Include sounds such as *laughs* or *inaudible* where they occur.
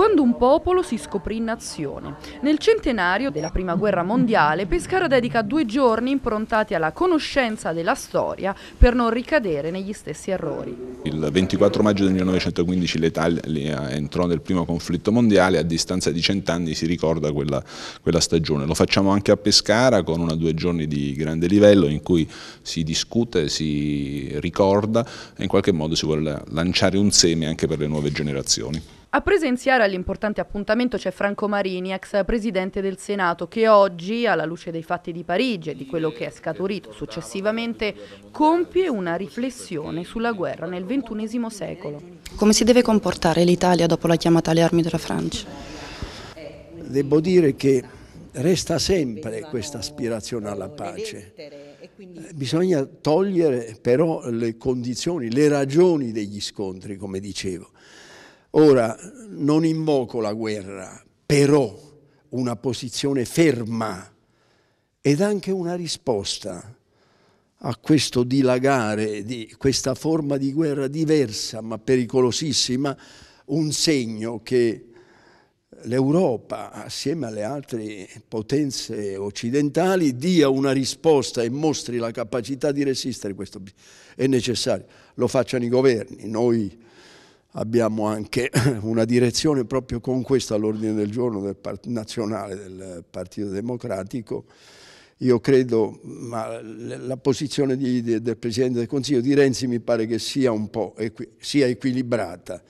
Quando un popolo si scoprì in nazione. Nel centenario della Prima Guerra Mondiale, Pescara dedica due giorni improntati alla conoscenza della storia per non ricadere negli stessi errori. Il 24 maggio del 1915 l'Italia entrò nel primo conflitto mondiale, a distanza di cent'anni si ricorda quella, quella stagione. Lo facciamo anche a Pescara con una due giorni di grande livello in cui si discute, si ricorda e in qualche modo si vuole lanciare un seme anche per le nuove generazioni. A presenziare all'importante appuntamento c'è Franco Marini, ex presidente del Senato, che oggi, alla luce dei fatti di Parigi e di quello che è scaturito successivamente, compie una riflessione sulla guerra nel XXI secolo. Come si deve comportare l'Italia dopo la chiamata alle armi della Francia? Devo dire che resta sempre questa aspirazione alla pace. Bisogna togliere però le condizioni, le ragioni degli scontri, come dicevo. Ora, non invoco la guerra, però una posizione ferma ed anche una risposta a questo dilagare di questa forma di guerra diversa ma pericolosissima, un segno che l'Europa, assieme alle altre potenze occidentali, dia una risposta e mostri la capacità di resistere. Questo è necessario. Lo facciano i governi. Noi abbiamo anche *laughs* una direzione proprio con questo all'ordine del giorno del nazionale del Partito Democratico. Io credo, ma la posizione di, di, del Presidente del Consiglio di Renzi mi pare che sia un po' equi sia equilibrata.